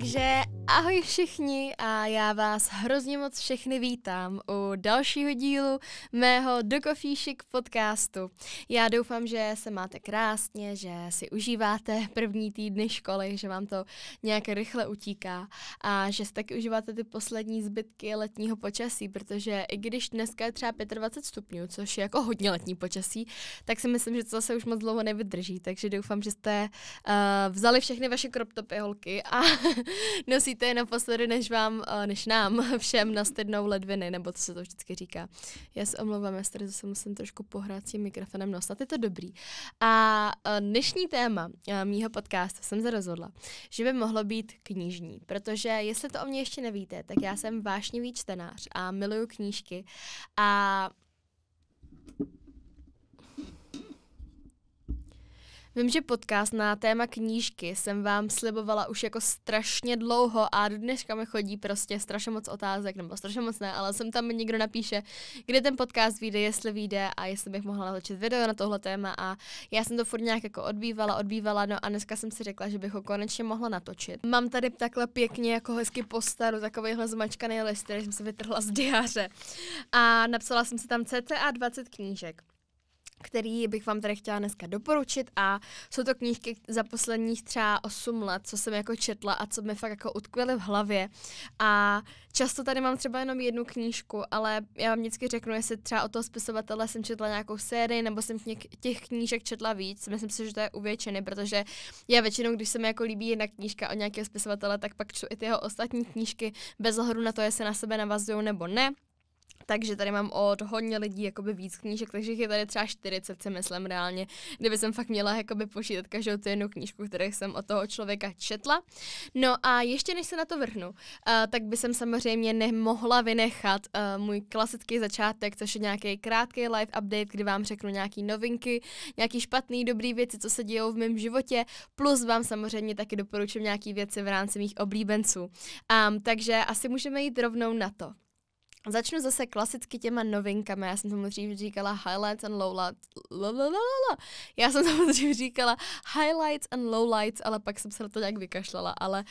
Takže ahoj všichni a já vás hrozně moc všechny vítám u dalšího dílu mého The Coffee Chic podcastu. Já doufám, že se máte krásně, že si užíváte první týdny školy, že vám to nějak rychle utíká a že si taky užíváte ty poslední zbytky letního počasí, protože i když dneska je třeba 25 stupňů, což je jako hodně letní počasí, tak si myslím, že to zase už moc dlouho nevydrží, takže doufám, že jste uh, vzali všechny vaše crop topy holky a nosíte je naposledy, než vám, uh, než nám všem nastydnou ledviny, nebo co se to to vždycky říká. Já se omlouvám, já tady zase musím trošku pohrát s tím mikrofonem, no snad je to dobrý. A e, dnešní téma e, mýho podcastu jsem se rozhodla, že by mohlo být knižní, protože jestli to o mě ještě nevíte, tak já jsem vášnivý čtenář a miluju knížky a Vím, že podcast na téma knížky jsem vám slibovala už jako strašně dlouho a do dneška mi chodí prostě strašně moc otázek, nebo strašně moc ne, ale jsem tam někdo napíše, kdy ten podcast vyjde, jestli vyjde a jestli bych mohla natočit video na tohle téma a já jsem to furt nějak jako odbývala, odbývala, no a dneska jsem si řekla, že bych ho konečně mohla natočit. Mám tady takhle pěkně jako hezky postaru, takovýhle zmačkaný list, který jsem si vytrhla z diáře a napsala jsem si tam cca 20 knížek který bych vám tady chtěla dneska doporučit a jsou to knížky za posledních třeba 8 let, co jsem jako četla a co mi fakt jako utkvěly v hlavě. A často tady mám třeba jenom jednu knížku, ale já vám vždycky řeknu, jestli třeba o toho spisovatele jsem četla nějakou sérii nebo jsem těch knížek četla víc. Myslím si, že to je většiny, protože já většinou, když se mi jako líbí jedna knížka o nějakého spisovatele, tak pak čtu i ty jeho ostatní knížky bez ohledu na to, jestli na sebe navazují nebo ne takže tady mám od hodně lidí jakoby víc knížek, takže je tady třeba 40, si myslím reálně, kdyby jsem fakt měla jakoby počítat každou tu jednu knížku, kterou jsem od toho člověka četla. No a ještě než se na to vrhnu, uh, tak by jsem samozřejmě nemohla vynechat uh, můj klasický začátek, což je nějaký krátký live update, kdy vám řeknu nějaký novinky, nějaký špatný, dobrý věci, co se dějou v mém životě, plus vám samozřejmě taky doporučím nějaký věci v rámci mých oblíbenců. Um, takže asi můžeme jít rovnou na to. Začnu zase klasicky těma novinkami. Já jsem tomu dřív říkala highlights and lowlights. Já jsem tomu dřív říkala highlights and lowlights, ale pak jsem se na to nějak vykašlala. Ale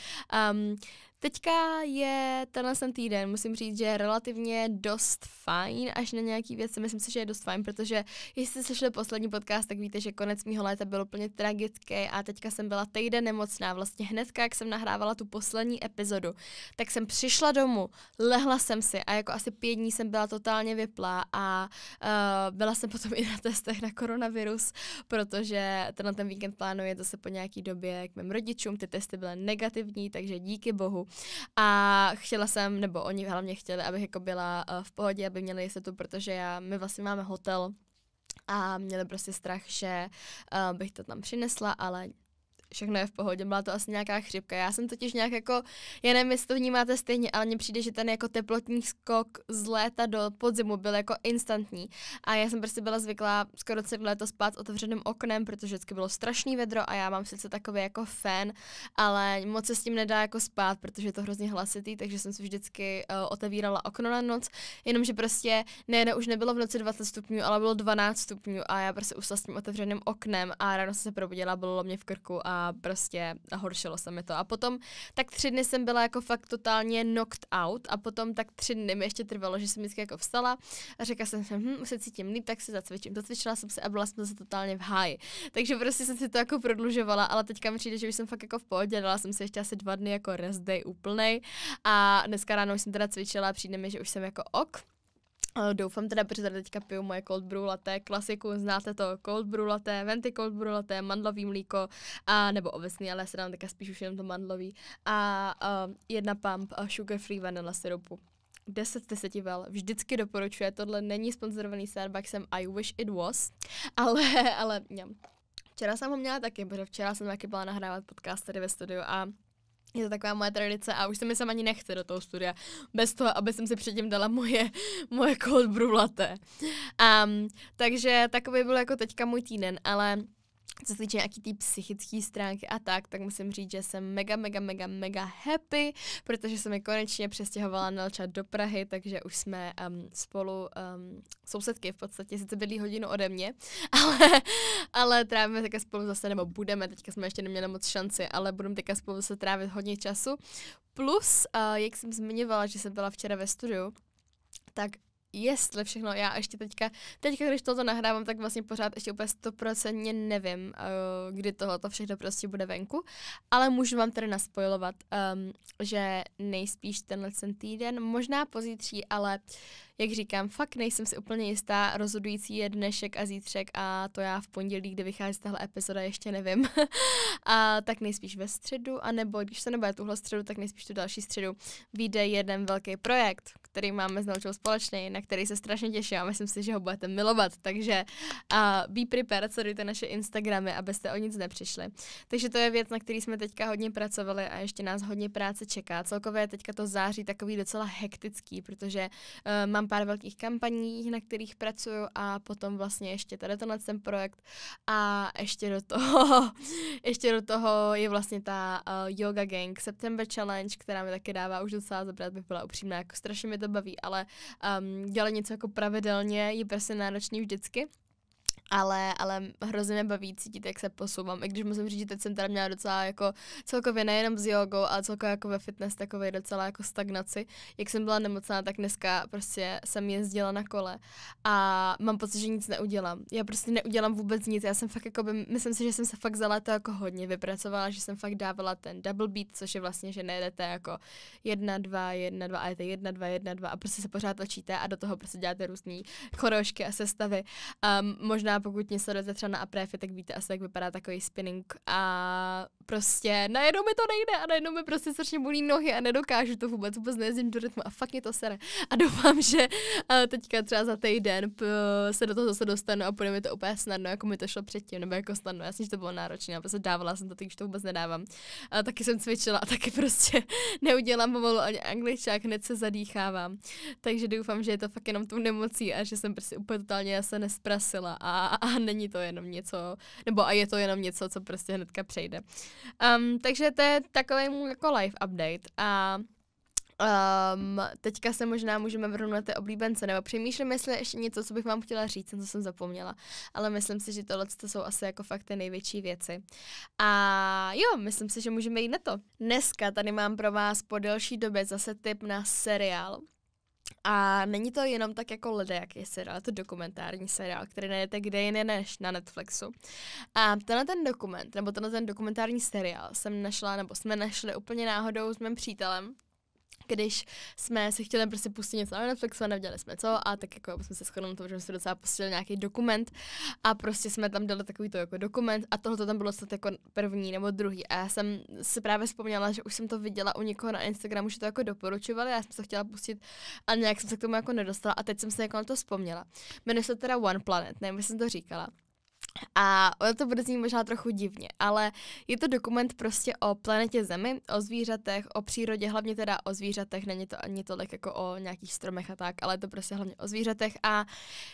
um, Teďka je tenhle ten týden, musím říct, že je relativně dost fajn, až na nějaký věc, myslím si, že je dost fajn, protože jestli jste slyšeli poslední podcast, tak víte, že konec mýho léta byl úplně tragický a teďka jsem byla týden nemocná, vlastně hnedka, jak jsem nahrávala tu poslední epizodu, tak jsem přišla domů, lehla jsem si a jako asi pět dní jsem byla totálně vyplá a uh, byla jsem potom i na testech na koronavirus, protože tenhle ten víkend plánuje zase po nějaký době k mým rodičům, ty testy byly negativní, takže díky bohu. A chtěla jsem, nebo oni hlavně chtěli, abych jako byla eh, v pohodě, aby měli jistotu, protože já, my vlastně máme hotel a měli prostě strach, že uh, bych to tam přinesla, ale všechno je v pohodě, byla to asi nějaká chřipka. Já jsem totiž nějak jako, já nevím, jestli to vnímáte stejně, ale mně přijde, že ten jako teplotní skok z léta do podzimu byl jako instantní. A já jsem prostě byla zvyklá skoro celé léto spát s otevřeným oknem, protože vždycky bylo strašný vedro a já mám sice takový jako fan, ale moc se s tím nedá jako spát, protože je to hrozně hlasitý, takže jsem si vždycky uh, otevírala okno na noc, jenomže prostě ne, ne, už nebylo v noci 20 stupňů, ale bylo 12 stupňů a já prostě usla s tím otevřeným oknem a ráno jsem se probudila, bylo mě v krku a a prostě horšilo se mi to. A potom tak tři dny jsem byla jako fakt totálně knocked out a potom tak tři dny mi ještě trvalo, že jsem vždycky jako vstala a řekla jsem si, hm, se cítím líp, tak se zacvičím. Zacvičila jsem se a byla jsem se totálně v háji. Takže prostě jsem si to jako prodlužovala, ale teďka mi přijde, že už jsem fakt jako v pohodě, dala jsem si ještě asi dva dny jako rest day úplnej a dneska ráno už jsem teda cvičila a přijde mi, že už jsem jako ok. Eh, doufám teda, protože tady teďka piju moje cold brew latte, klasiku, znáte to, cold brew latte, venti cold brew latte, mandlový mlíko, a, nebo ovesný, ale se nám teďka spíš už jenom to mandlový, a, a eh, jedna pump a eh, sugar free vanilla syrupu. 10 z 10 vel, vždycky doporučuje, tohle není sponzorovaný Starbucksem, I wish it was, ale, ale, ňam. Včera jsem ho měla taky, protože včera jsem taky byla nahrávat podcast tady ve studiu a je to taková moje tradice a už se mi sama ani nechce do toho studia, bez toho, aby jsem si předtím dala moje, moje cold brew latte. Um, takže takový byl jako teďka můj týden, ale co se týče nějaký tý psychický stránky a tak, tak musím říct, že jsem mega, mega, mega, mega happy, protože jsem mi konečně přestěhovala Nelča do Prahy, takže už jsme um, spolu um, sousedky v podstatě, sice bydlí hodinu ode mě, ale, ale trávíme teďka spolu zase, nebo budeme, teďka jsme ještě neměli moc šanci, ale budeme teďka spolu zase trávit hodně času. Plus, uh, jak jsem zmiňovala, že jsem byla včera ve studiu, tak jestli všechno, já ještě teďka, teďka když toto nahrávám, tak vlastně pořád ještě úplně stoprocentně nevím, eh, kdy tohoto všechno prostě bude venku, ale můžu vám tedy naspojovat, um, že nejspíš tenhle ten týden, možná pozítří, ale uh, jak říkám, fakt nejsem si úplně jistá, rozhodující je dnešek a zítřek a to já v pondělí, kdy vychází tahle epizoda, ještě nevím. a tak nejspíš ve středu, anebo když se nebude tuhle středu, tak nejspíš tu další středu vyjde jeden velký projekt, který máme s naučou společný, na který se strašně těším a myslím si, že ho budete milovat. Takže uh, be prepared, sledujte naše Instagramy, abyste o nic nepřišli. Takže to je věc, na který jsme teďka hodně pracovali a ještě nás hodně práce čeká. Celkově je teďka to září takový docela hektický, protože uh, mám pár velkých kampaní, na kterých pracuju a potom vlastně ještě tady tenhle ten projekt a ještě do toho, ještě do toho je vlastně ta uh, Yoga Gang September Challenge, která mi taky dává už docela zabrat, bych byla upřímná, jako strašně mi to baví, ale um, ehm, dělat něco jako pravidelně je prostě náročný vždycky ale, ale hrozně mě baví cítit, jak se posouvám. I když musím říct, že teď jsem teda měla docela jako celkově nejenom s jogou, ale celkově jako ve fitness takové docela jako stagnaci. Jak jsem byla nemocná, tak dneska prostě jsem jezdila na kole a mám pocit, že nic neudělám. Já prostě neudělám vůbec nic. Já jsem fakt jako by, myslím si, že jsem se fakt za léto jako hodně vypracovala, že jsem fakt dávala ten double beat, což je vlastně, že nejedete jako jedna, dva, jedna, dva, a to jedna, dva, jedna, dva a prostě se pořád točíte a do toho prostě děláte různé chorošky a sestavy. Um, možná pokud mě sledujete třeba na Aprefy, tak víte asi, jak vypadá takový spinning a prostě najednou mi to nejde a najednou mi prostě strašně bolí nohy a nedokážu to vůbec, vůbec nejezdím do rytmu a fakt mě to sere. A doufám, že teďka třeba za týden se do toho zase dostanu a půjde mi to úplně snadno, jako mi to šlo předtím, nebo jako snadno, jasně, že to bylo náročné, a prostě dávala jsem to, teď už to vůbec nedávám. A taky jsem cvičila a taky prostě neudělám pomalu ani angličák, hned se zadýchávám. Takže doufám, že je to fakt jenom tou nemocí a že jsem prostě úplně totálně se nesprasila a a není to jenom něco, nebo a je to jenom něco, co prostě hnedka přejde. Um, takže to je takový můj jako live update a Um, teďka se možná můžeme vrhnout na té oblíbence, nebo přemýšlím, jestli ještě něco, co bych vám chtěla říct, co jsem zapomněla. Ale myslím si, že tohle to jsou asi jako fakt ty největší věci. A jo, myslím si, že můžeme jít na to. Dneska tady mám pro vás po delší době zase tip na seriál. A není to jenom tak jako ledajaký seriál, to dokumentární seriál, který najdete kde jiné než na Netflixu. A tenhle ten dokument, nebo tenhle ten dokumentární seriál jsem našla, nebo jsme našli úplně náhodou s mým přítelem, když jsme si chtěli prostě pustit něco na Netflixu a nevěděli jsme co, a tak jako jsme se shodli na tom, že jsme si docela pustili nějaký dokument a prostě jsme tam dali takový to jako dokument a tohle tam bylo snad jako první nebo druhý. A já jsem si právě vzpomněla, že už jsem to viděla u někoho na Instagramu, že to jako doporučovali, já jsem to chtěla pustit a nějak jsem se k tomu jako nedostala a teď jsem se jako na to vzpomněla. Jmenuje se teda One Planet, nevím, jsem to říkala. A ono to bude znít možná trochu divně, ale je to dokument prostě o planetě Zemi, o zvířatech, o přírodě, hlavně teda o zvířatech, není to ani tolik jako o nějakých stromech a tak, ale je to prostě hlavně o zvířatech a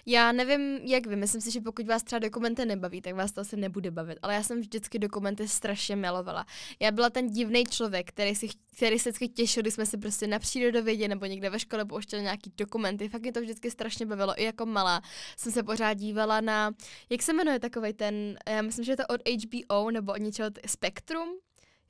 já nevím, jak vy, myslím si, že pokud vás třeba dokumenty nebaví, tak vás to asi nebude bavit, ale já jsem vždycky dokumenty strašně milovala. Já byla ten divný člověk, který, si, který se vždycky těšil, když jsme si prostě na přírodovědě nebo někde ve škole pouštěli nějaký dokumenty, fakt mě to vždycky strašně bavilo, i jako malá jsem se pořád dívala na, jak se jmenuje takový ten, já myslím, že je to od HBO nebo od něčeho t- Spectrum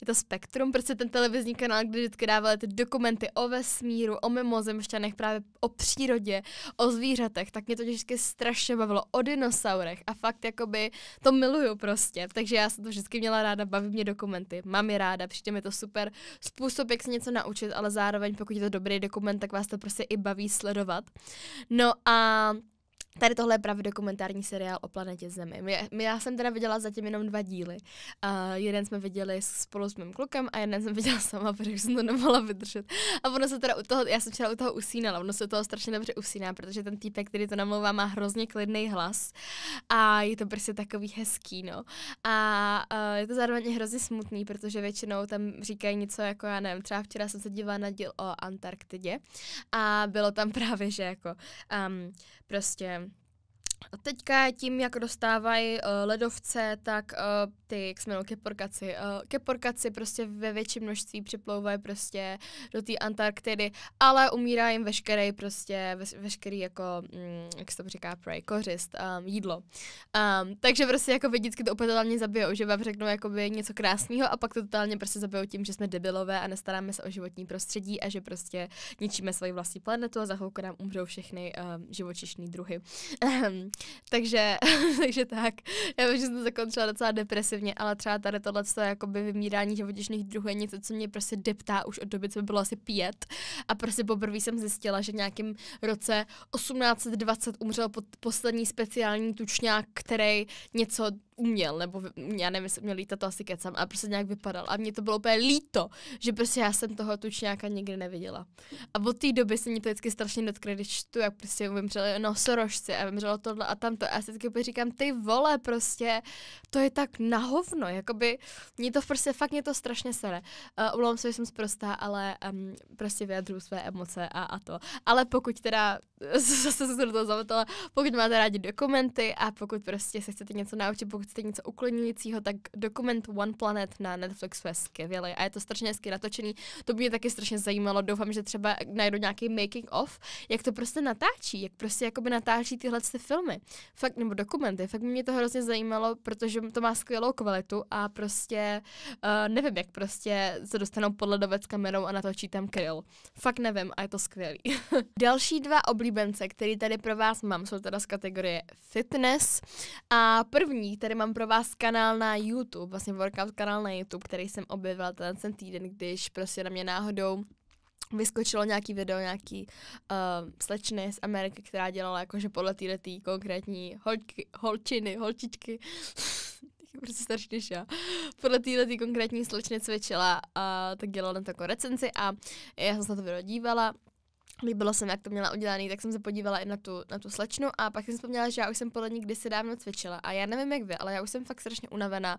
je to Spectrum, prostě ten televizní kanál, kde vždycky dávali ty dokumenty o vesmíru, o mimozemšťanech, právě o přírodě, o zvířatech, tak mě to vždycky strašně bavilo, o dinosaurech a fakt jakoby to miluju prostě, takže já jsem to vždycky měla ráda, baví mě dokumenty, mám je ráda, přijde mi to super způsob, jak se něco naučit, ale zároveň pokud je to dobrý dokument, tak vás to prostě i baví sledovat. No a Tady tohle je právě dokumentární seriál o planetě Zemi. My, my, já jsem teda viděla zatím jenom dva díly. Uh, jeden jsme viděli spolu s mým klukem a jeden jsem viděla sama, protože jsem to nemohla vydržet. A ono se teda u toho, já jsem včera u toho usínala, ono se toho strašně dobře usíná, protože ten týpek, který to namlouvá, má hrozně klidný hlas a je to prostě takový hezký, no. A uh, je to zároveň hrozně smutný, protože většinou tam říkají něco jako, já nevím, třeba včera jsem se dívala na díl o Antarktidě a bylo tam právě, že jako um, prostě Teďka tím, jak dostávají uh, ledovce, tak uh, ty, jak se jmenují, keporkaci. Uh, keporkaci prostě ve větším množství připlouvají prostě do té Antarktidy, ale umírá jim veškerý prostě, ve, veškerý jako, mm, jak se to říká, prej, kořist, um, jídlo. Um, takže prostě jako vždycky to opět totálně zabijou, že vám řeknou jakoby něco krásného a pak to totálně prostě zabijou tím, že jsme debilové a nestaráme se o životní prostředí a že prostě ničíme svoji vlastní planetu a za chvilku nám umřou všechny um, ehm, živočišní druhy takže, takže tak. Já bych že jsem to zakončila docela depresivně, ale třeba tady tohle jakoby vymírání živočišných druhů je něco, co mě prostě deptá už od doby, co by bylo asi pět. A prostě poprvé jsem zjistila, že v nějakém roce 1820 umřel pod poslední speciální tučňák, který něco uměl, nebo já nevím, jestli měl lítat, to asi kecám, ale prostě nějak vypadal. A mě to bylo úplně líto, že prostě já jsem toho tučňáka nikdy neviděla. A od té doby se mě to vždycky strašně dotkne, když čtu, jak prostě vymřeli nosorožci a vymřelo tohle a tamto. A já si vždycky říkám, ty vole, prostě, to je tak nahovno, jakoby, mě to prostě, fakt mě to strašně sere. Uh, se, že jsem zprostá, ale um, prostě vyjadřuju své emoce a, a to. Ale pokud teda, zase se do toho zametala, pokud máte rádi dokumenty a pokud prostě se chcete něco naučit, pokud chcete něco uklidňujícího, tak dokument One Planet na Netflixu je skvělý a je to strašně hezky natočený. To by mě taky strašně zajímalo. Doufám, že třeba najdu nějaký making of, jak to prostě natáčí, jak prostě jakoby natáčí tyhle ty filmy. Fakt, nebo dokumenty. Fakt mě to hrozně zajímalo, protože to má skvělou kvalitu a prostě uh, nevím, jak prostě se dostanou pod ledovec kamerou a natočí tam kryl. Fakt nevím a je to skvělý. Další dva oblíbence, který tady pro vás mám, jsou teda z kategorie fitness. A první, který tady mám pro vás kanál na YouTube, vlastně workout kanál na YouTube, který jsem objevila ten, ten týden, když prostě na mě náhodou vyskočilo nějaký video nějaký uh, slečny z Ameriky, která dělala jakože podle týhle tý konkrétní holky, holčiny, holčičky, prostě starší než já, podle týhle tý konkrétní slečny cvičila, uh, tak dělala na to jako recenzi a já jsem se na to video dívala líbilo se mi, jak to měla udělaný, tak jsem se podívala i na tu, na tu slečnu a pak jsem vzpomněla, že já už jsem podle ní kdysi dávno cvičila a já nevím jak vy, ale já už jsem fakt strašně unavená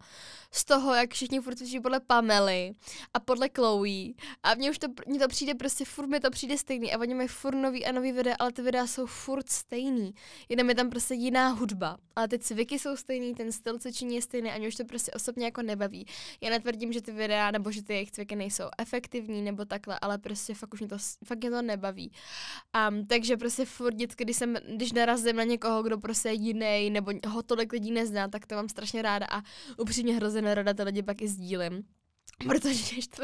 z toho, jak všichni furt cvičí podle Pamely a podle Chloe a mně už to, mně to přijde prostě, furt mi to přijde stejný a oni mají furt nový a nový videa, ale ty videa jsou furt stejný, jenom je tam prostě jiná hudba, ale ty cviky jsou stejný, ten styl cvičení je stejný a mě už to prostě osobně jako nebaví. Já netvrdím, že ty videa nebo že ty jejich cviky nejsou efektivní nebo takhle, ale prostě fakt už mě to, fakt mě to nebaví Um, takže prostě furt vždycky, když, jsem, když narazím na někoho, kdo prostě je jiný, nebo ho tolik lidí nezná, tak to mám strašně ráda a upřímně hrozně nerada ty lidi pak i sdílím. Protože když, to,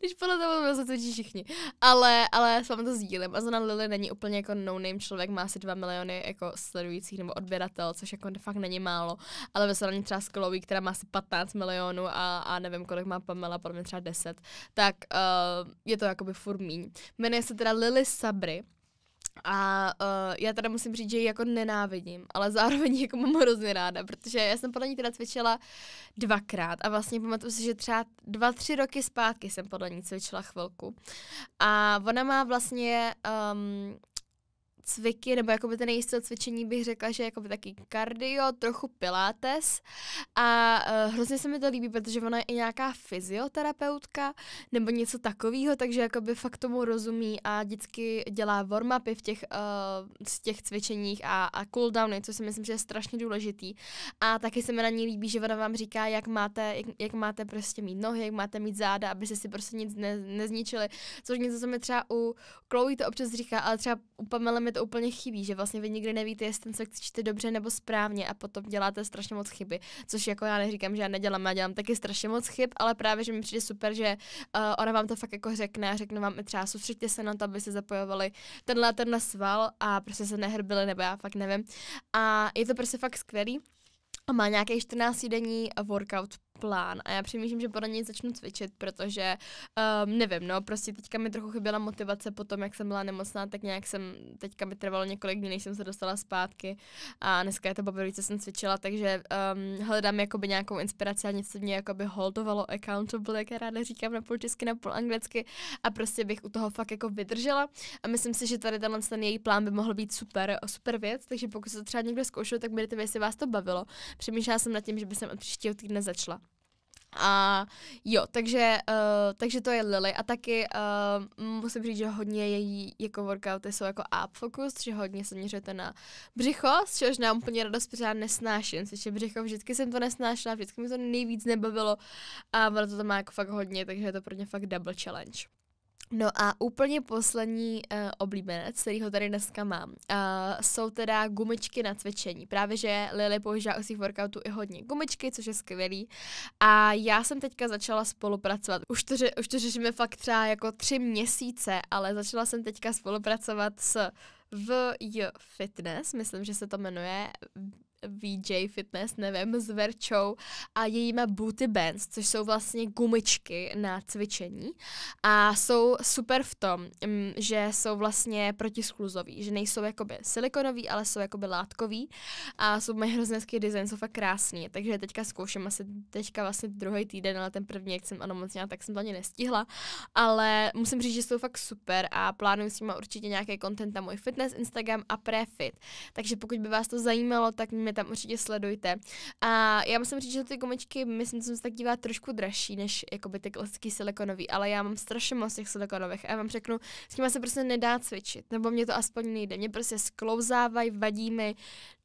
když podle toho bylo se cvičí všichni. Ale, ale s vámi to sdílím. A zrovna Lily není úplně jako no-name člověk, má asi 2 miliony jako sledujících nebo odběratel, což jako fakt není málo. Ale ve srovnání třeba s Chloe, která má asi 15 milionů a, a nevím, kolik má Pamela, podle mě třeba 10, tak uh, je to jakoby furt míň. Jmenuje se teda Lily Sabry a uh, já teda musím říct, že ji jako nenávidím, ale zároveň jako mám hrozně ráda, protože já jsem podle ní teda cvičila dvakrát a vlastně pamatuju si, že třeba dva, tři roky zpátky jsem podle ní cvičila chvilku. A ona má vlastně um, cviky, nebo jakoby ten její cvičení bych řekla, že jakoby taky kardio, trochu pilates a uh, hrozně se mi to líbí, protože ona je i nějaká fyzioterapeutka nebo něco takového, takže jakoby fakt tomu rozumí a vždycky dělá warm-upy v těch, uh, eh, z těch cvičeních a, a cooldowny, co si myslím, že je strašně důležitý. A taky se mi na ní líbí, že ona vám říká, jak máte, jak, jak máte prostě mít nohy, jak máte mít záda, abyste si prostě nic ne, nezničili, což něco, co mi třeba u Chloe to občas říká, ale třeba u Pamela mi to úplně chybí, že vlastně vy nikdy nevíte, jestli ten sex čte dobře nebo správně a potom děláte strašně moc chyby, což jako já neříkám, že já nedělám, já dělám taky strašně moc chyb, ale právě, že mi přijde super, že uh, ona vám to fakt jako řekne a řekne vám i třeba soustředte se na to, aby se zapojovali tenhle na sval a prostě se nehrbili, nebo já fakt nevím. A je to prostě fakt skvělý. A má nějaký 14 denní workout plán a já přemýšlím, že podle něj začnu cvičit, protože um, nevím, no, prostě teďka mi trochu chyběla motivace po tom, jak jsem byla nemocná, tak nějak jsem, teďka mi trvalo několik dní, než jsem se dostala zpátky a dneska je to poprvé, co jsem cvičila, takže um, hledám jakoby nějakou inspiraci a něco mě jakoby holdovalo accountable, jak já ráda říkám na půl česky, na půl anglicky a prostě bych u toho fakt jako vydržela a myslím si, že tady tenhle ten její plán by mohl být super, super věc, takže pokud se to třeba někdo zkoušel, tak mi jestli vás to bavilo. Přemýšlela jsem nad tím, že by jsem od příštího týdne začala. A jo, takže, uh, takže to je Lily a taky uh, musím říct, že hodně její jako workouty jsou jako up focus, že hodně se měřujete na břicho, z čehož nám úplně radost pořád nesnáším, že břicho vždycky jsem to nesnášela, vždycky mi to nejvíc nebavilo a ono to tam má jako fakt hodně, takže je to pro ně fakt double challenge. No a úplně poslední uh, oblíbenec, který ho tady dneska mám, uh, jsou teda gumičky na cvičení. Právě, že Lily používá u svých workoutů i hodně gumičky, což je skvělý. A já jsem teďka začala spolupracovat. Už to, už to řešíme fakt třeba jako tři měsíce, ale začala jsem teďka spolupracovat s v Fitness, myslím, že se to jmenuje VJ Fitness, nevím, s Verčou a jejíma booty bands, což jsou vlastně gumičky na cvičení a jsou super v tom, mm, že jsou vlastně protiskluzový, že nejsou jakoby silikonový, ale jsou jakoby látkový a jsou mají hrozně hezký design, jsou fakt krásný, takže teďka zkouším asi teďka vlastně druhý týden, ale ten první, jak jsem ano moc měla, tak jsem to ani nestihla, ale musím říct, že jsou fakt super a plánuju s nimi určitě nějaký content na můj fitness, Instagram a Prefit. Takže pokud by vás to zajímalo, tak mě tam určitě sledujte. A já musím říct, že ty gumičky, myslím, že jsem se tak dívá trošku dražší než jakoby ty klasické silikonové, ale já mám strašně moc těch silikonových a já vám řeknu, s nimi se prostě nedá cvičit, nebo mě to aspoň nejde. Mě prostě sklouzávají, vadí mi,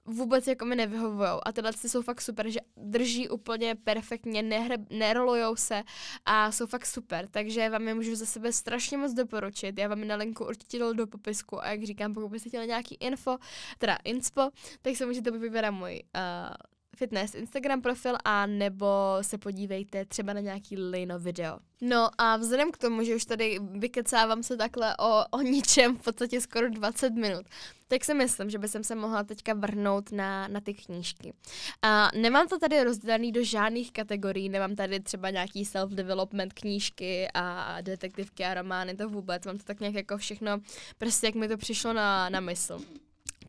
vůbec jako mi nevyhovují. A tyhle ty jsou fakt super, že drží úplně perfektně, nehr, nerolujou se a jsou fakt super. Takže vám je můžu za sebe strašně moc doporučit. Já vám je na linku určitě dal do popisku a jak říkám, pokud byste chtěli nějaký info, teda inspo, tak se můžete vybírat můj uh, fitness Instagram profil a nebo se podívejte třeba na nějaký Lino video. No a vzhledem k tomu, že už tady vykecávám se takhle o, o ničem v podstatě skoro 20 minut, tak si myslím, že by jsem se mohla teďka vrhnout na, na ty knížky. A nemám to tady rozdělený do žádných kategorií, nemám tady třeba nějaký self-development knížky a detektivky a romány, to vůbec, mám to tak nějak jako všechno, prostě jak mi to přišlo na, na mysl.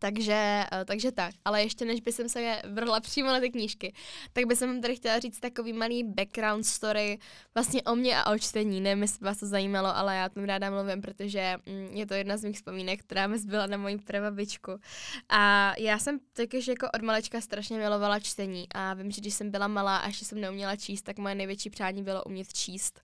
Takže, eh, takže tak. Ale ještě než by jsem se vrhla přímo na ty knížky, tak bych jsem tady chtěla říct takový malý background story vlastně o mě a o čtení. Nevím, jestli vás to zajímalo, ale já tam ráda mluvím, protože mm, je to jedna z mých vzpomínek, která mi zbyla na moji prababičku. A já jsem takyž jako od malečka strašně milovala čtení a vím, že když jsem byla malá a ještě jsem neuměla číst, tak moje největší přání bylo umět číst.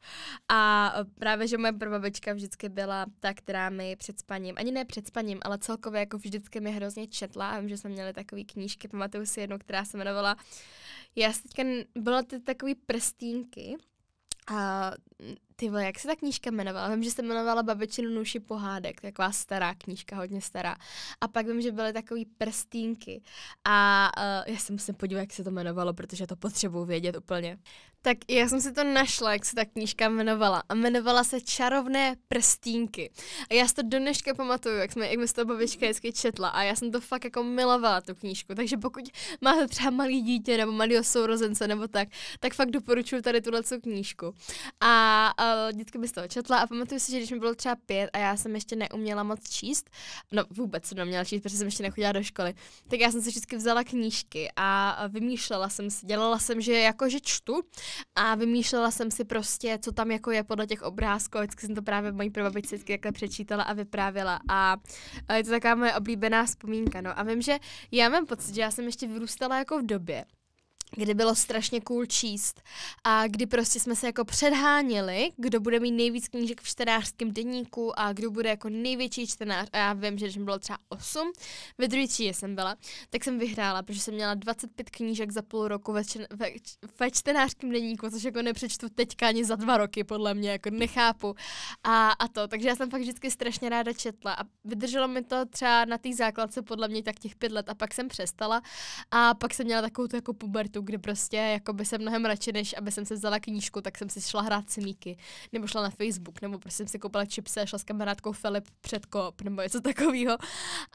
A eh, právě, že moje prababička vždycky byla ta, která mi před spaním, ani ne před spaním, ale celkově jako vždycky mi hrozně hrozně četla vím, že jsme měli takové knížky, pamatuju si jednu, která se jmenovala, já se teďka, byla to takové prstínky, a ty vole, jak se ta knížka jmenovala? Vím, že se jmenovala Babičinu nuši pohádek, taková stará knížka, hodně stará. A pak vím, že byly takové prstínky. A uh, já se musím podívat, jak se to jmenovalo, protože to potřebuji vědět úplně. Tak já jsem si to našla, jak se ta knížka jmenovala. A jmenovala se Čarovné prstínky. A já si to do dneška pamatuju, jak, jsme, jak z to babička vždycky četla. A já jsem to fakt jako milovala, tu knížku. Takže pokud máte třeba malý dítě nebo malého sourozence nebo tak, tak fakt doporučuji tady tuhle knížku. A a vždycky by z toho četla a pamatuju si, že když mi bylo třeba pět a já jsem ještě neuměla moc číst, no vůbec jsem neuměla číst, protože jsem ještě nechodila do školy, tak já jsem si vždycky vzala knížky a vymýšlela jsem si, dělala jsem, že jako že čtu a vymýšlela jsem si prostě, co tam jako je podle těch obrázků, vždycky jsem to právě mojí prababičce vždycky takhle přečítala a vyprávěla a, a je to taková moje oblíbená vzpomínka, no a vím, že já mám pocit, že já jsem ještě vyrůstala jako v době, kdy bylo strašně cool číst a kdy prostě jsme se jako předháněli, kdo bude mít nejvíc knížek v čtenářském denníku a kdo bude jako největší čtenář. A já vím, že když mi bylo třeba 8, ve druhé třídě jsem byla, tak jsem vyhrála, protože jsem měla 25 knížek za půl roku ve, čen, ve, ve čtenářském denníku, což jako nepřečtu teďka ani za dva roky, podle mě, jako nechápu. A, a to, takže já jsem fakt vždycky strašně ráda četla a vydrželo mi to třeba na té základce podle mě tak těch pět let a pak jsem přestala a pak jsem měla takovou jako pubertu aktivitu, kdy prostě by se mnohem radši, než aby jsem se vzala knížku, tak jsem si šla hrát cimíky, nebo šla na Facebook, nebo prostě jsem si koupila čipsy šla s kamarádkou Filip před kop, nebo něco takového.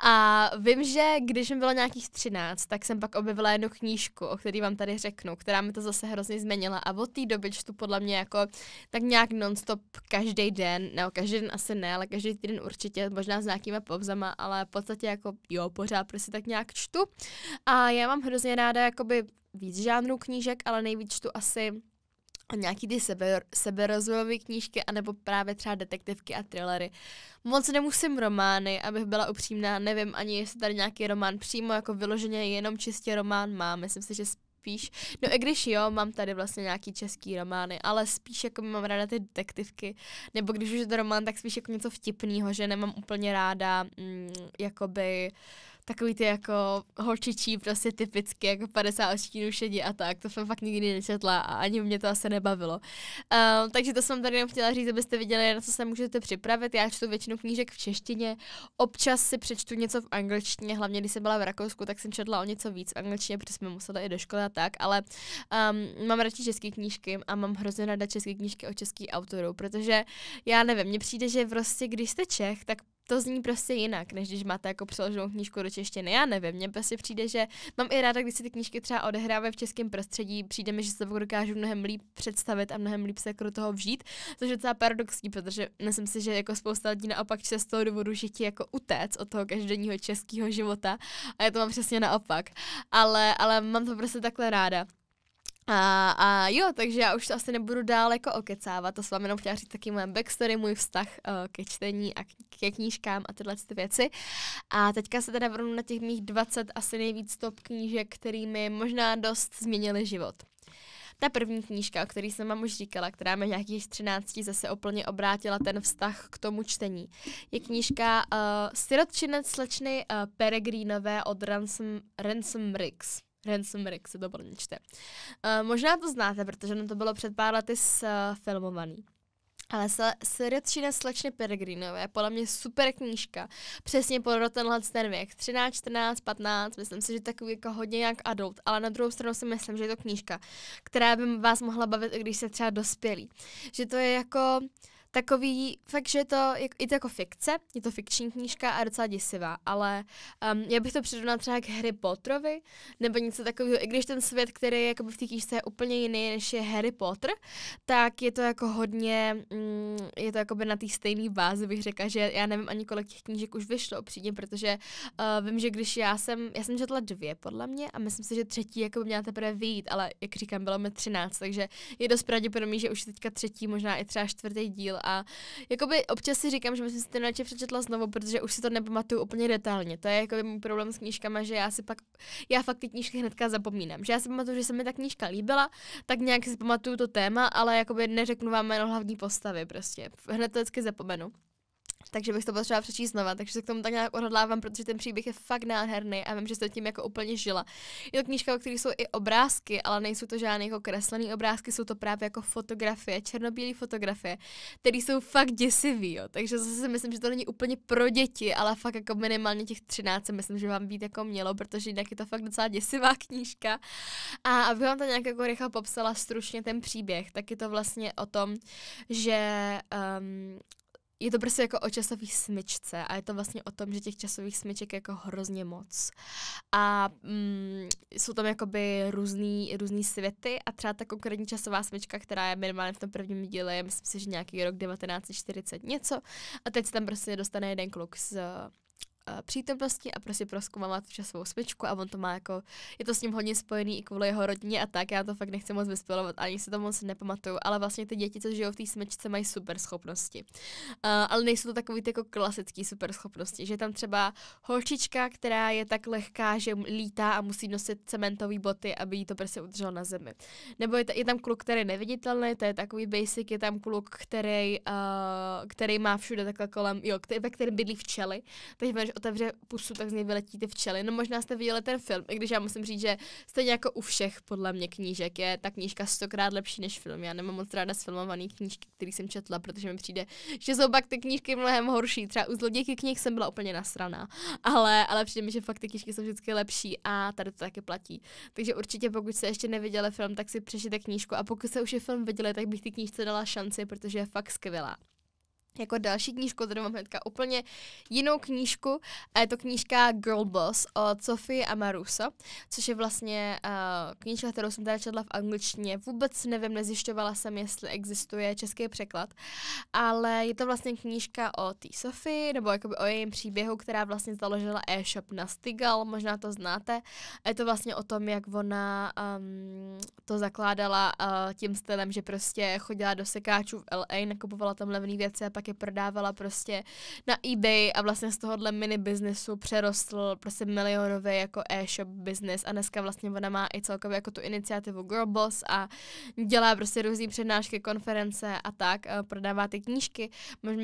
A vím, že když mi bylo nějakých 13, tak jsem pak objevila jednu knížku, o které vám tady řeknu, která mi to zase hrozně změnila a od té doby čtu podle mě jako tak nějak nonstop každý den, nebo každý den asi ne, ale každý týden určitě, možná s nějakýma povzama, ale v podstatě jako jo, pořád prostě tak nějak čtu. A já mám hrozně ráda jakoby víc žánrů knížek, ale nejvíc čtu asi nějaký ty sebe, seberozvojové knížky, anebo právě třeba detektivky a thrillery. Moc nemusím romány, abych byla upřímná, nevím ani, jestli tady nějaký román přímo jako vyloženě jenom čistě román má. Myslím si, že spíš, no i když jo, mám tady vlastně nějaký český romány, ale spíš jako mám ráda ty detektivky, nebo když už je to román, tak spíš jako něco vtipného, že nemám úplně ráda, mm, jakoby uh, takový ty jako holčičí, prostě typicky, jako 50 odstínů šedí a tak. To jsem fakt nikdy nečetla a ani mě to asi nebavilo. Um, takže to jsem tady jenom chtěla říct, abyste viděli, na co se můžete připravit. Já čtu většinu knížek v češtině, občas si přečtu něco v angličtině, hlavně když jsem byla v Rakousku, tak jsem četla o něco víc v angličtině, protože jsme museli i do školy a tak, ale um, mám radši české knížky a mám hrozně ráda české knížky o českých autorů, protože já nevím, mně přijde, že prostě když jste Čech, tak to zní prostě jinak, než když máte jako přeloženou knížku do češtiny. Já nevím, mně prostě přijde, že mám i ráda, když se ty knížky třeba odehrávají v českém prostředí, přijde mi, že se to dokážu mnohem líp představit a mnohem líp se jako do toho vžít, což je docela paradoxní, protože myslím si, že jako spousta lidí naopak se z toho důvodu, žití jako utéct od toho každodenního českého života a já to mám přesně naopak. Ale, ale mám to prostě takhle ráda. A, a jo, takže já už to asi nebudu dál jako okecávat, to s vám jenom chtěla říct taky moje backstory, můj vztah uh, ke čtení a ke knížkám a tyhle ty věci. A teďka se teda vrnu na těch mých 20 asi nejvíc top knížek, kterými možná dost změnily život. Ta první knížka, o který jsem vám už říkala, která mě nějakých 13 zase úplně obrátila ten vztah k tomu čtení, je knížka uh, Sirotčinec slečny uh, eh, Peregrínové od Ransom, Ransom Riggs. Ransom Rick se to podle čte. Uh, možná to znáte, protože nám to bylo před pár lety sfilmovaný. Ale série 13 slečny Peregrinové podle mě super knížka. Přesně pro tenhle ten věk. 13, 14, 15, myslím si, že takový jako hodně jak adult, ale na druhou stranu si myslím, že je to knížka, která by vás mohla bavit, i když se třeba dospělí. Že to je jako takový, fakt, že je to, je to jako fikce, je to fikční knížka a docela děsivá, ale um, já bych to přirovnala třeba k Harry Potterovi nebo něco takového, i když ten svět, který je jakoby v té knížce je úplně jiný, než je Harry Potter, tak je to jako hodně, mm, je to jakoby na té stejné bázi, bych řekla, že já nevím ani kolik těch knížek už vyšlo upřímně, protože uh, vím, že když já jsem, já jsem četla dvě podle mě a myslím si, že třetí jako by měla teprve vyjít, ale jak říkám, bylo mi 13, takže je dost pravděpodobný, že už teďka třetí, možná i třeba čtvrtý díl a jakoby občas si říkám, že jsem si to radši přečetla znovu, protože už si to nepamatuju úplně detailně. To je jako můj problém s knížkami, že já si pak, já fakt ty knížky hnedka zapomínám. Že já si pamatuju, že se mi ta knížka líbila, tak nějak si pamatuju to téma, ale jakoby neřeknu vám jméno hlavní postavy prostě. Hned to vždycky zapomenu takže bych to potřeba přečíst znova, takže se k tomu tak nějak odhodlávám, protože ten příběh je fakt nádherný a vím, že jste tím jako úplně žila. Je to knížka, o které jsou i obrázky, ale nejsou to žádné jako kreslené obrázky, jsou to právě jako fotografie, černobílé fotografie, které jsou fakt děsivý, jo. Takže zase si myslím, že to není úplně pro děti, ale fakt jako minimálně těch 13 myslím, že vám být jako mělo, protože jinak je to fakt docela děsivá knížka. A abych vám to nějak jako rychle popsala stručně ten příběh, tak je to vlastně o tom, že um, je to prostě jako o časových smyčce a je to vlastně o tom, že těch časových smyček je jako hrozně moc. A mm, jsou tam jakoby různý, různý světy a třeba ta konkrétní časová smyčka, která je minimálně v tom prvním díle, je myslím si, že nějaký rok 1940 něco a teď se tam prostě dostane jeden kluk z Eh, přítomnosti a prostě proskoumává tu časovou smyčku a on to má jako, je to s ním hodně spojený i kvůli jeho rodině a tak, já to fakt nechci moc vyspělovat, ani se to moc nepamatuju, ale vlastně ty děti, co žijou v té smyčce, mají super schopnosti. Uh, ale nejsou to takový ty jako klasický super schopnosti, že tam třeba holčička, která je tak lehká, že lítá a musí nosit cementové boty, aby jí to prostě udrželo na zemi. Nebo je, ta, je tam kluk, který je neviditelný, to je takový basic, je tam kluk, který, uh, který má všude takhle kolem, jo, který, ve kterém bydlí včely, takže otevře pusu, tak z něj vyletí ty včely. No možná jste viděli ten film, i když já musím říct, že stejně jako u všech podle mě knížek je ta knížka stokrát lepší než film. Já nemám moc ráda sfilmované knížky, které jsem četla, protože mi přijde, že jsou pak ty knížky mnohem horší. Třeba u zlodějky knih jsem byla úplně nasraná, ale, ale přijde mi, že fakt ty knížky jsou vždycky lepší a tady to taky platí. Takže určitě, pokud jste ještě neviděli film, tak si přečtěte knížku a pokud se už je film viděli, tak bych ty knížce dala šanci, protože je fakt skvělá jako další knížku, tady mám hnedka úplně jinou knížku, a je to knížka Girl Boss od Sophie Amaruso, což je vlastně uh, knížka, kterou jsem tady četla v angličtině. Vůbec nevím, nezjišťovala jsem, jestli existuje český překlad, ale je to vlastně knížka o té Sophie, nebo jakoby o jejím příběhu, která vlastně založila e-shop na Stigal, možná to znáte. A je to vlastně o tom, jak ona um, to zakládala uh, tím stylem, že prostě chodila do sekáčů v LA, nakupovala tam levné věci a pak taky prodávala prostě na eBay a vlastně z tohohle mini biznesu přerostl prostě milionový jako e-shop business a dneska vlastně ona má i celkově jako tu iniciativu Girlboss a dělá prostě různé přednášky, konference a tak, a eh, prodává ty knížky.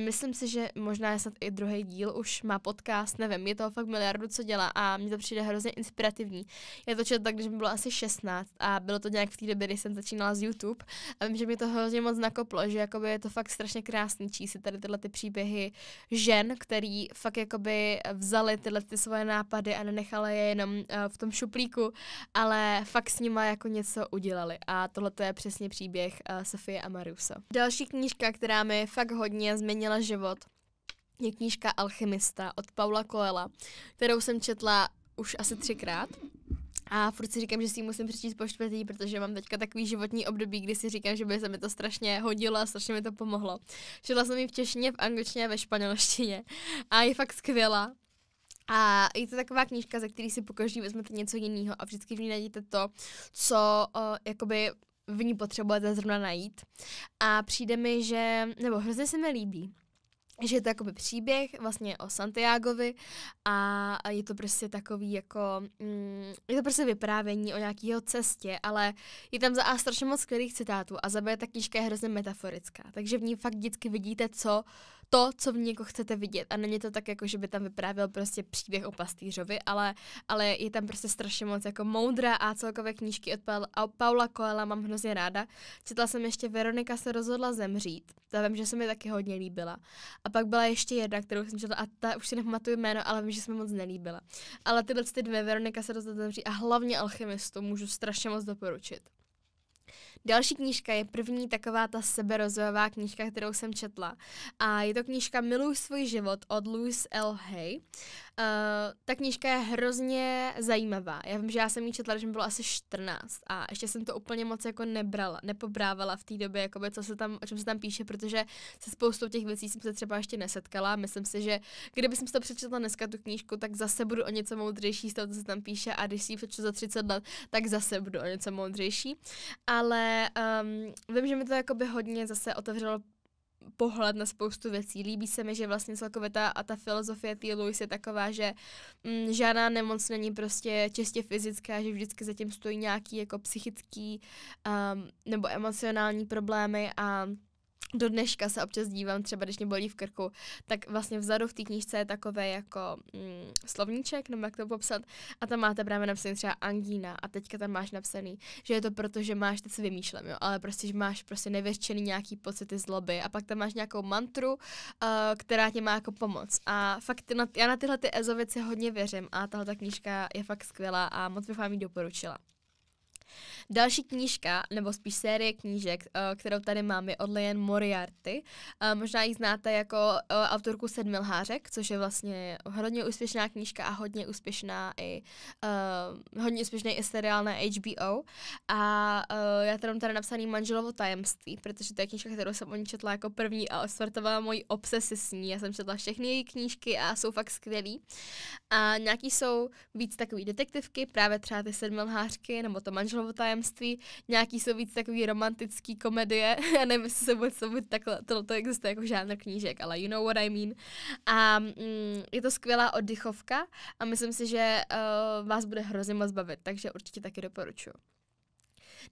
Myslím si, že možná je snad i druhý díl už má podcast, nevím, je toho fakt miliardu, co dělá a mně to přijde hrozně inspirativní. Je to četla tak, když mi bylo asi 16 a bylo to nějak v té době, kdy jsem začínala z YouTube a vím, že mi to hrozně moc nakoplo, že jakoby je to fakt strašně krásný číst tady tyhle ty příběhy žen, který fakt jakoby vzali tyhle ty svoje nápady a nenechali je jenom eh, v tom šuplíku, ale fakt s nima jako něco udělali. A tohle je přesně příběh eh, Sofie Sofie Amaruso. Další knížka, která mi fakt hodně změnila život, je knížka Alchymista od Paula Coela, kterou jsem četla už asi třikrát. A furt si říkám, že si ji musím přečíst po čtvrtý, protože mám teďka takový životní období, kdy si říkám, že by se mi to strašně hodilo a strašně mi to pomohlo. Četla jsem ji v češtině, v angličtině a ve španělštině. A je fakt skvělá. A je to taková knížka, ze které si pokaždý vezmete něco jiného a vždycky v ní najdete to, co uh, jakoby v ní potřebujete zrovna najít. A přijde mi, že, nebo hrozně se mi líbí že je to jakoby příběh vlastně o Santiagovi a je to prostě takový jako, mm, je to prostě vyprávění o nějakého cestě, ale je tam za A strašně moc skvělých citátů a za B ta knížka je hrozně metaforická, takže v ní fakt vždycky vidíte, co to, co v ní jako chcete vidět. A není to tak, jako že by tam vyprávěl prostě příběh o pastýřovi, ale, ale je tam prostě strašně moc jako moudra a celkové knížky od Paula, Paula Coela mám hrozně ráda. Četla jsem ještě Veronika se rozhodla zemřít. Já vím, že se mi taky hodně líbila. A pak byla ještě jedna, kterou jsem četla a ta už si nepamatuju jméno, ale vím, že se mi moc nelíbila. Ale tyhle ty dvě, Veronika se rozhodla zemřít a hlavně Alchemistu můžu strašně moc doporučit. Další knížka je první taková ta seberozvojová knížka, kterou jsem četla. A je to knížka Miluj svůj život od Louis L. Hay. Uh, ta knížka je hrozně zajímavá. Já vím, že já jsem ji četla, když mi bylo asi 14 a ještě jsem to úplně moc jako nebrala, nepobrávala v té době, jakoby, co se tam, o čem se tam píše, protože se spoustou těch věcí jsem se třeba ještě nesetkala. Myslím si, že kdyby jsem to přečetla dneska tu knížku, tak zase budu o něco moudřejší z toho, co se tam píše a když si ji přečtu za 30 let, tak zase budu o něco moudřejší. Ale um, vím, že mi to jakoby hodně zase otevřelo pohled na spoustu věcí. Líbí se mi, že vlastně celkově ta, a ta filozofie T. Louis je taková, že mm, žádná nemoc není prostě čistě fyzická, že vždycky zatím stojí nějaký jako psychický um, nebo emocionální problémy a do dneška se občas dívám, třeba když mě bolí v krku, tak vlastně vzadu v té knížce je takové jako mm, slovníček, nebo jak to popsat, a tam máte právě napsaný třeba angína a teďka tam máš napsaný, že je to proto, že máš, teď si vymýšlím, jo, ale prostě, že máš prostě nevěřčený nějaký pocity zloby a pak tam máš nějakou mantru, uh, která tě má jako pomoc. A fakt na, já na tyhle ty ezovici hodně věřím a tahle ta knížka je fakt skvělá a moc bych vám ji doporučila. Další knížka, nebo spíš série knížek, eh, kterou tady máme je od Leanne Moriarty. Eh, možná ji znáte jako eh, autorku Sedmilhářek, což je vlastně hodně úspěšná knížka a hodně úspěšná i hodně úspěšný i seriál na HBO. A já tady mám tady napsaný manželovo tajemství, protože to je knížka, kterou jsem o ní četla jako první a osvrtovala moji obsesi s ní. Já jsem četla všechny její knížky a jsou fakt skvělý. A nějaký jsou víc takový detektivky, právě třeba ty sedmilhářky nebo to manželovo tajemství tajemství, nějaký jsou víc takový romantický komedie, já nevím, jestli se bude to takhle, to, to existuje jako žánr knížek, ale you know what I mean. A mm, je to skvělá oddychovka a myslím si, že uh, vás bude hrozně moc bavit, takže určitě taky doporučuji.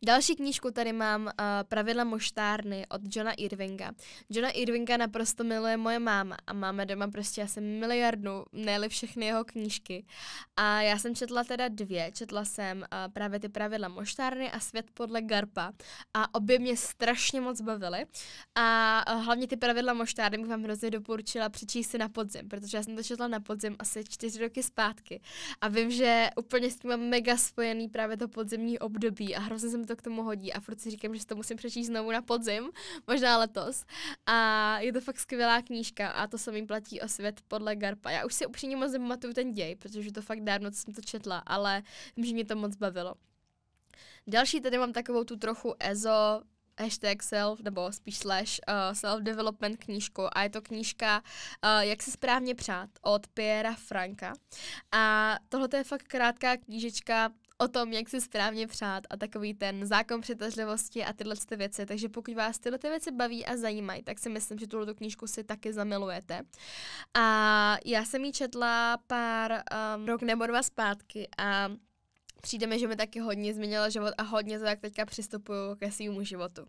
Další knížku tady mám uh, Pravidla moštárny od Johna Irvinga. Johna Irvinga naprosto miluje moje máma a máme doma prostě asi miliardu, ne všechny jeho knížky. A já jsem četla teda dvě. Četla jsem uh, právě ty Pravidla moštárny a Svět podle Garpa. A obě mě strašně moc bavily. A uh, hlavně ty Pravidla moštárny bych vám hrozně doporučila přečíst si na podzim, protože já jsem to četla na podzim asi čtyři roky zpátky. A vím, že úplně s tím mám mega spojený právě to podzimní období a hrozně jsem mi to k tomu hodí a furt si říkám, že si to musím přečíst znovu na podzim, možná letos. A je to fakt skvělá knížka a to se platí o svět podle Garpa. Já už si upřímně moc nepamatuju ten děj, protože to fakt dávno jsem to četla, ale vím, že mě to moc bavilo. Další tady mám takovou tu trochu EZO, hashtag self, nebo spíš slash uh, self-development knížku a je to knížka uh, Jak se správně přát od Piera Franka. A tohle je fakt krátká knížečka, o tom, jak se správně přát a takový ten zákon přitažlivosti a tyhle ty věci. Takže pokud vás tyhle ty věci baví a zajímají, tak si myslím, že tuhle knížku si taky zamilujete. A já jsem ji četla pár um, rok nebo dva zpátky a přijde mi, že mi taky hodně změnila život a hodně to, jak teďka přistupuju ke svýmu životu.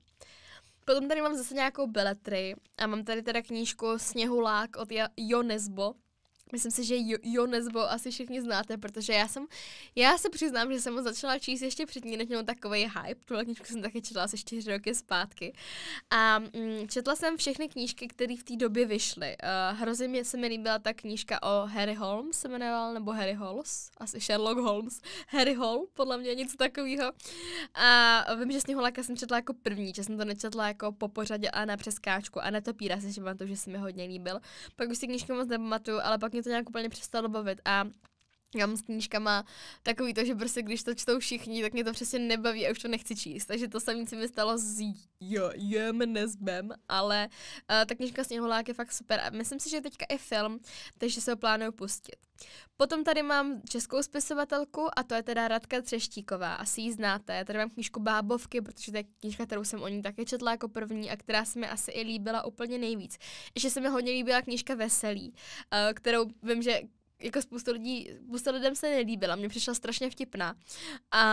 Potom tady mám zase nějakou beletry a mám tady teda knížku Sněhulák od Jonesbo, Myslím si, že jo, bo asi všichni znáte, protože já jsem, já se přiznám, že jsem ho začala číst ještě předtím, než měl takový hype. Tuhle knížku jsem taky četla asi čtyři roky zpátky. A mm, četla jsem všechny knížky, které v té době vyšly. Uh, hrozně mě se mi líbila ta knížka o Harry Holmes, se jmenoval, nebo Harry Holmes, asi Sherlock Holmes, Harry Hall, podle mě něco takového. A vím, že Sněhulaka jsem četla jako první, že jsem to nečetla jako po pořadě a na přeskáčku a netopíra se, že to, že se mi hodně líbil. Pak už si knížku moc nepamatuju, ale pak mě to nějak úplně přestalo bavit a já mám s knížkama takový to, že prostě když to čtou všichni, tak mě to přesně nebaví a už to nechci číst. Takže to samé se mi stalo s nezbem, ale uh, ta knížka Sněholák je fakt super a myslím si, že teďka je film, takže se ho plánuju pustit. Potom tady mám českou spisovatelku a to je teda Radka Třeštíková. Asi ji znáte. Já tady mám knížku Bábovky, protože to je knížka, kterou jsem o ní také četla jako první a která se mi asi i líbila úplně nejvíc. Ještě se mi hodně líbila knížka Veselý, eh, kterou vím, že jako spoustu lidí, spoustu lidem se nelíbila, mě přišla strašně vtipná. A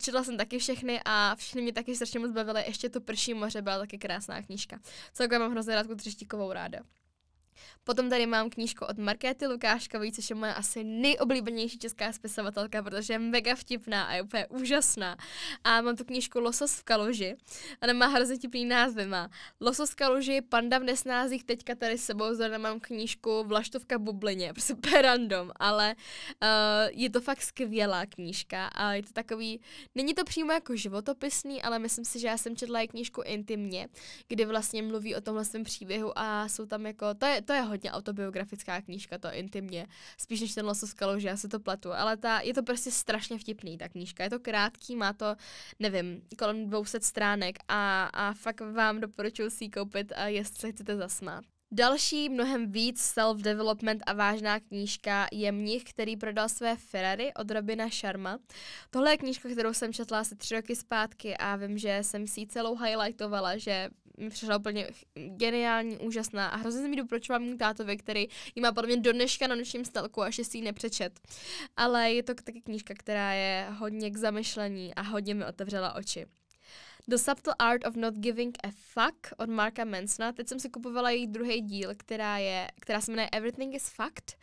četla jsem taky všechny a všechny mě taky strašně moc bavily. Ještě to Prší moře byla taky krásná knížka. Celkově mám hrozně rád Kutřištíkovou ráda. Potom tady mám knížku od Markéty Lukáškové, což je moje asi nejoblíbenější česká spisovatelka, protože je mega vtipná a je úplně úžasná. A mám tu knížku Losos v kaluži. Ona má hrozně vtipný názvy. Má Losos v kaluži, Panda v nesnázích, teďka tady s sebou zrovna mám knížku Vlaštovka v bublině, prostě random, ale uh, je to fakt skvělá knížka a je to takový, není to přímo jako životopisný, ale myslím si, že já jsem četla i knížku Intimně, kde vlastně mluví o tomhle svém příběhu a jsou tam jako, to je, to je hodně autobiografická knížka, to intimně. Spíš než ten losos že já se to platu. Ale ta, je to prostě strašně vtipný, ta knížka. Je to krátký, má to, nevím, kolem 200 stránek a, a fakt vám doporučuji si ji koupit, jestli chcete zasmát. Další mnohem víc self-development a vážná knížka je Mnich, který prodal své Ferrari od Robina Sharma. Tohle je knížka, kterou jsem četla asi tři roky zpátky a vím, že jsem si ji celou highlightovala, že mi přišla úplně geniální, úžasná a hrozně mi dopročila mému tátovi, který ji má podle mě do dneška na nočním stalku, až si ji nepřečet. Ale je to taky knížka, která je hodně k zamyšlení a hodně mi otevřela oči. The Subtle Art of Not Giving a Fuck od Marka Mansona. Teď jsem si kupovala její druhý díl, která, je, která se jmenuje Everything is Fucked.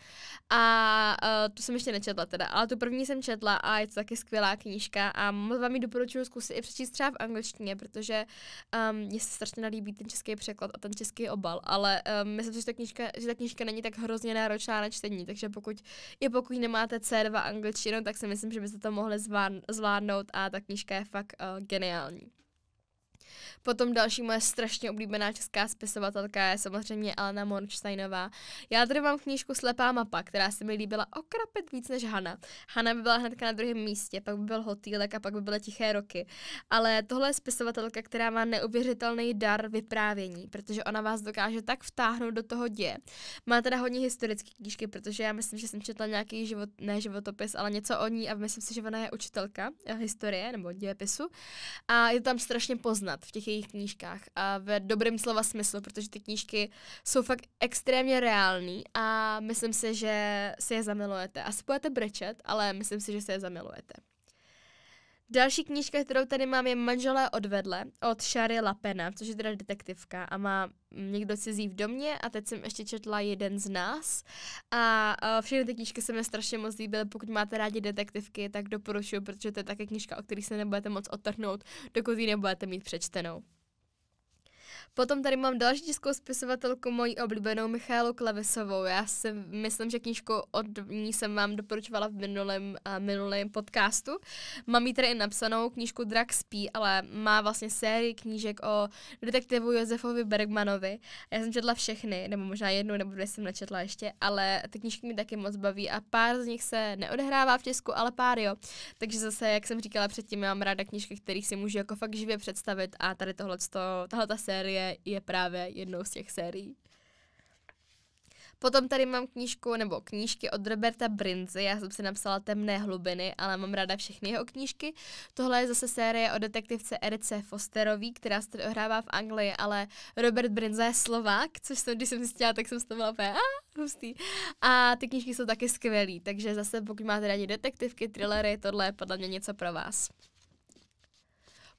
A uh, tu jsem ještě nečetla teda, ale tu první jsem četla a je to taky skvělá knížka a moc vám ji doporučuji zkusit i přečíst třeba v angličtině, protože um, ehm, mě se strašně nalíbí ten český překlad a ten český obal, ale um, myslím si, že ta, knížka, že ta knížka není tak hrozně náročná na čtení, takže pokud, i pokud nemáte C2 angličtinu, tak si myslím, že byste to mohli zvládnout a ta knížka je fakt uh, geniální. Potom další moje strašně oblíbená česká spisovatelka je samozřejmě Alena Mornsteinová. Já tady mám knížku Slepá mapa, která se mi líbila Okrapet víc než Hana. Hana by byla hnedka na druhém místě, pak by byl Hotýlek a pak by byly Tiché roky. Ale tohle je spisovatelka, která má neuvěřitelný dar vyprávění, protože ona vás dokáže tak vtáhnout do toho děje. Má teda hodně historické knížky, protože já myslím, že jsem četla nějaký život, ne životopis, ale něco o ní a myslím si, že ona je učitelka eh, historie nebo dějepisu a je tam strašně poznat čítat v těch jejich knížkách a ve dobrém slova smyslu, protože ty knížky jsou fakt extrémně reální a myslím si, že si je zamilujete. Asi budete brečet, ale myslím si, že se je zamilujete. Další knížka, kterou tady mám, je Manželé odvedle od Shary Lapena, což je teda detektivka a má mm, někdo cizí v domě a teď jsem ještě četla jeden z nás a, a všechny ty knížky se mi strašně moc líbily, pokud máte rádi detektivky, tak doporučuji, protože to je také knížka, o které se nebudete moc otrhnout, dokud ji nebudete mít přečtenou. Potom tady mám další českou spisovatelku, moji oblíbenou Michálu Klevesovou. Já si myslím, že knížku od ní jsem vám doporučovala v minulém, uh, minulém podcastu. Mám ji tady i napsanou knížku Drak spí, ale má vlastně sérii knížek o detektivu Josefovi Bergmanovi. Já jsem četla všechny, nebo možná jednu, nebo dvě jsem nečetla ještě, ale ty knížky mi taky moc baví a pár z nich se neodehrává v Česku, ale pár jo. Takže zase, jak jsem říkala předtím, já mám ráda knížky, kterých si můžu jako fakt živě představit a tady tohle, tahle ta série je právě jednou z těch sérií. Potom tady mám knížku, nebo knížky od Roberta Brinze. Já jsem si napsala Temné hlubiny, ale mám ráda všechny jeho knížky. Tohle je zase série o detektivce Erice Fosterový, která se ohrává v Anglii, ale Robert Brinze je Slovák, což jsem, když jsem zjistila, tak jsem z toho byla úplně, hustý. A ty knížky jsou taky skvělé, takže zase pokud máte rádi detektivky, thrillery, tohle je podle mě něco pro vás.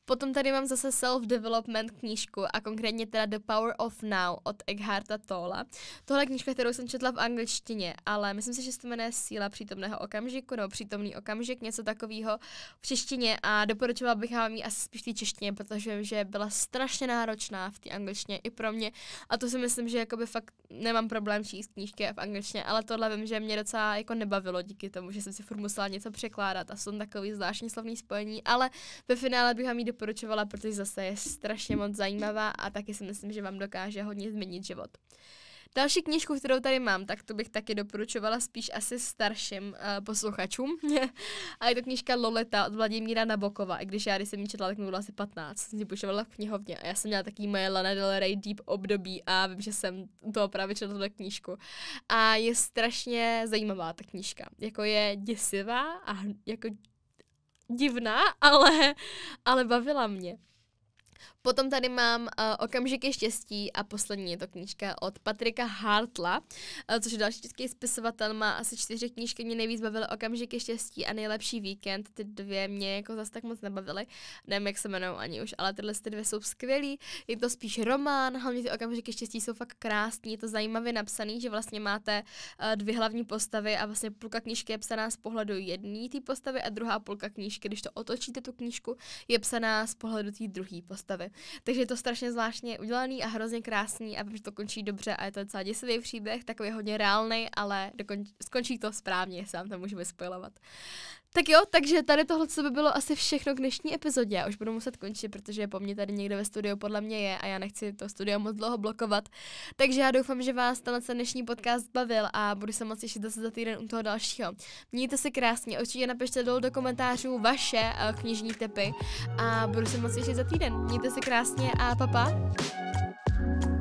Potom tady mám zase self-development knížku a konkrétně teda The Power of Now od Eckharta Tola. Tohle je knížka, kterou jsem četla v angličtině, ale myslím si, že se to jmenuje Síla přítomného okamžiku nebo přítomný okamžik, něco takového v češtině a doporučovala bych vám ji asi spíš té češtině, protože že byla strašně náročná v té angličtině i pro mě a to si myslím, že jakoby fakt nemám problém číst knížky v angličtině, ale tohle vím, že mě docela jako nebavilo díky tomu, že jsem si furt musela něco překládat a jsou takový zvláštní slovní spojení, ale ve finále bych vám ji doporučovala, protože zase je strašně moc zajímavá a taky si myslím, že vám dokáže hodně změnit život. Další knížku, kterou tady mám, tak to bych taky doporučovala spíš asi starším uh, posluchačům. a je to knížka Loleta od Vladimíra Nabokova. I když já, když jsem ji četla, tak mi bylo asi 15. Jsem ji pošovala v knihovně a já jsem měla taký moje Lana Del Rey Deep období a vím, že jsem to právě četla tuhle knížku. A je strašně zajímavá ta knížka. Jako je děsivá a jako divná, ale, ale bavila mě. Potom tady mám uh, eh, Okamžiky štěstí a poslední je to knížka od Patrika Hartla, uh, což je další český spisovatel, má asi čtyři knížky, mě nejvíc bavily Okamžiky štěstí a Nejlepší víkend, ty dvě mě jako zase tak moc nebavily, nevím jak se jmenou ani už, ale tyhle ty dvě jsou skvělý, je to spíš román, hlavně ty Okamžiky štěstí jsou fakt krásní je to zajímavě napsaný, že vlastně máte uh, dvě hlavní postavy a vlastně půlka knížky je psaná z pohledu jedné té postavy a druhá půlka knížky, když to otočíte tu knížku, je psaná z pohledu té druhé postavy. Takže je to strašně zvláštně udělaný a hrozně krásný a protože to končí dobře a je to docela děsivý příběh, takový hodně reálný, ale dokonč- skončí to správně, sám to můžeme spojovat. Tak jo, takže tady tohle co by bylo asi všechno k dnešní epizodě. Já už budu muset končit, protože po mně tady někde ve studiu podle mě je a já nechci to studio moc dlouho blokovat. Takže já doufám, že vás tenhle dnešní podcast bavil a budu se moc těšit zase za týden u toho dalšího. Mějte se krásně, určitě napište dolů do komentářů vaše eh, knižní tepy a budu se moc těšit za týden. Mějte se krásně a papa. Pa.